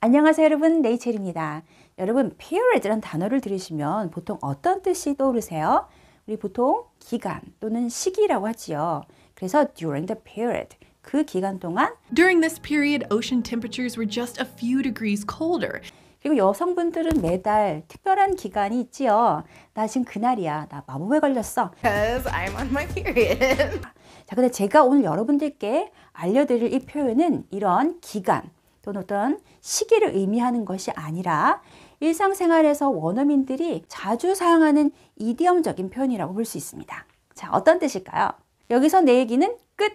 안녕하세요 여러분 네이첼입니다 여러분 period이란 단어를 들으시면 보통 어떤 뜻이 떠오르세요? 우리 보통 기간 또는 시기라고 하지요 그래서 during the period 그 기간 동안 During this period ocean temperatures were just a few degrees colder 그리고 여성분들은 매달 특별한 기간이 있지요 나 지금 그날이야 나 마법에 걸렸어 Because I'm on my period 자 근데 제가 오늘 여러분들께 알려드릴 이 표현은 이런 기간 또는 어떤 시기를 의미하는 것이 아니라 일상생활에서 원어민들이 자주 사용하는 이디엄적인 표현이라고 볼 수 있습니다. 자, 어떤 뜻일까요? 여기서 내 얘기는 끝!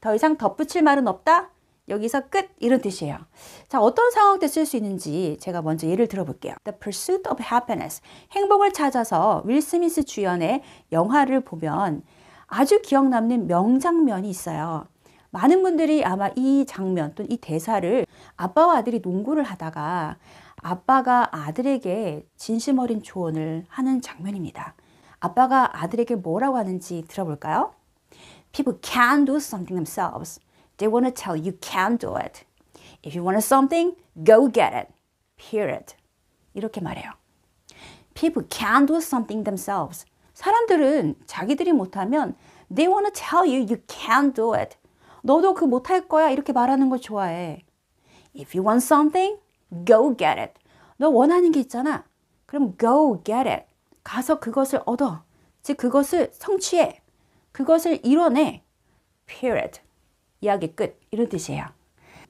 더 이상 덧붙일 말은 없다? 여기서 끝! 이런 뜻이에요. 자, 어떤 상황 때 쓸 수 있는지 제가 먼저 예를 들어볼게요. The Pursuit of Happiness. 행복을 찾아서 윌 스미스 주연의 영화를 보면 아주 기억 남는 명장면이 있어요. 많은 분들이 아마 이 장면 또는 이 대사를 아빠와 아들이 농구를 하다가 아빠가 아들에게 진심 어린 조언을 하는 장면입니다. 아빠가 아들에게 뭐라고 하는지 들어볼까요? People can do something themselves. They want to tell you can do it. If you want something, go get it. Period. 이렇게 말해요. People can do something themselves. 사람들은 자기들이 못하면 they want to tell you you can do it. 너도 그 못할 거야 이렇게 말하는 걸 좋아해. If you want something, go get it. 너 원하는 게 있잖아. 그럼 go get it. 가서 그것을 얻어. 즉 그것을 성취해. 그것을 이뤄내. period. 이야기 끝. 이런 뜻이에요.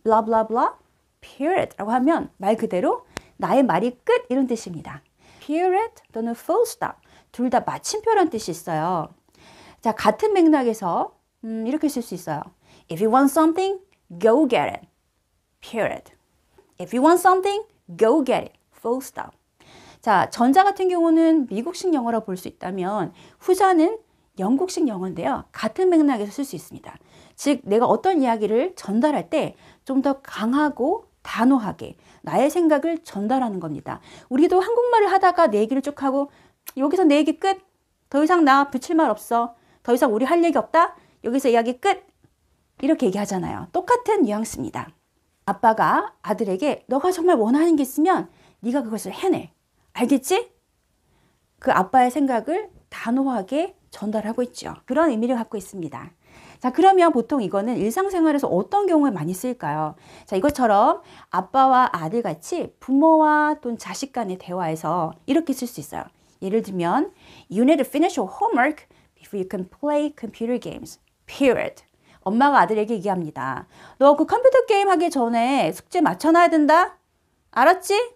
블라블라블라 period라고 하면 말 그대로 나의 말이 끝 이런 뜻입니다. period 또는 full stop 둘 다 마침표란 뜻이 있어요. 자 같은 맥락에서 음, 이렇게 쓸 수 있어요. If you want something, go get it. Period. If you want something, go get it. Full stop. 자, 전자 같은 경우는 미국식 영어라 볼수 있다면 후자는 영국식 영어인데요. 같은 맥락에서 쓸 수 있습니다. 즉, 내가 어떤 이야기를 전달할 때 좀 더 강하고 단호하게 나의 생각을 전달하는 겁니다. 우리도 한국말을 하다가 내 얘기를 쭉 하고 여기서 내 얘기 끝. 더 이상 나 붙일 말 없어. 더 이상 우리 할 얘기 없다. 여기서 이야기 끝. 이렇게 얘기하잖아요. 똑같은 뉘앙스입니다. 아빠가 아들에게 너가 정말 원하는 게 있으면 네가 그것을 해내. 알겠지? 그 아빠의 생각을 단호하게 전달하고 있죠. 그런 의미를 갖고 있습니다. 자, 그러면 보통 이거는 일상생활에서 어떤 경우에 많이 쓰일까요 자, 이것처럼 아빠와 아들 같이 부모와 또는 자식 간의 대화에서 이렇게 쓸 수 있어요. 예를 들면, You need to finish your homework before you can play computer games. Period. 엄마가 아들에게 얘기합니다. 너 그 컴퓨터 게임 하기 전에 숙제 맞춰놔야 된다? 알았지?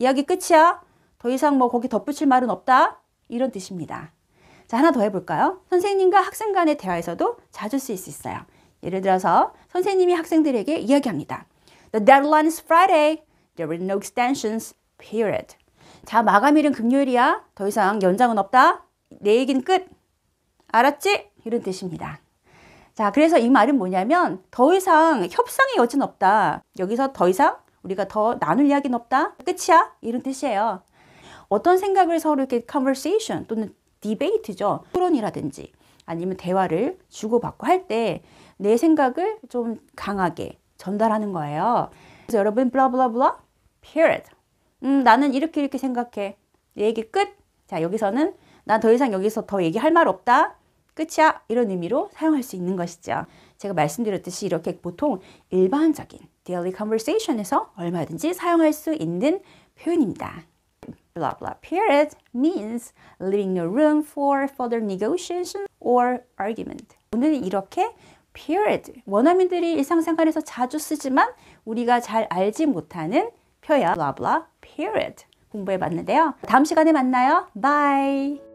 이야기 끝이야. 더 이상 뭐 거기 덧붙일 말은 없다. 이런 뜻입니다. 자, 하나 더 해볼까요? 선생님과 학생 간의 대화에서도 자주 쓰수 있어요. 예를 들어서 선생님이 학생들에게 이야기합니다. The deadline is Friday. There are no extensions. Period. 자, 마감일은 금요일이야. 더 이상 연장은 없다. 내 얘기는 끝. 알았지? 이런 뜻입니다. 자, 그래서 이 말은 뭐냐면 더 이상 협상의 여지는 없다. 여기서 더 이상 우리가 더 나눌 이야기는 없다. 끝이야. 이런 뜻이에요. 어떤 생각을 서로 이렇게 conversation 또는 디베이트죠. 토론이라든지 아니면 대화를 주고받고 할 때 내 생각을 좀 강하게 전달하는 거예요. 그래서 여러분 블라블라블라 period. 음, 나는 이렇게 이렇게 생각해. 얘기 끝. 자, 여기서는 난 더 이상 여기서 더 얘기할 말 없다. 끝이야 이런 의미로 사용할 수 있는 것이죠. 제가 말씀드렸듯이 이렇게 보통 일반적인 daily conversation에서 얼마든지 사용할 수 있는 표현입니다. blah blah period means leaving no room for further negotiation or argument. 오늘은 이렇게 period 원어민들이 일상생활에서 자주 쓰지만 우리가 잘 알지 못하는 표현 blah blah period 공부해 봤는데요. 다음 시간에 만나요. Bye.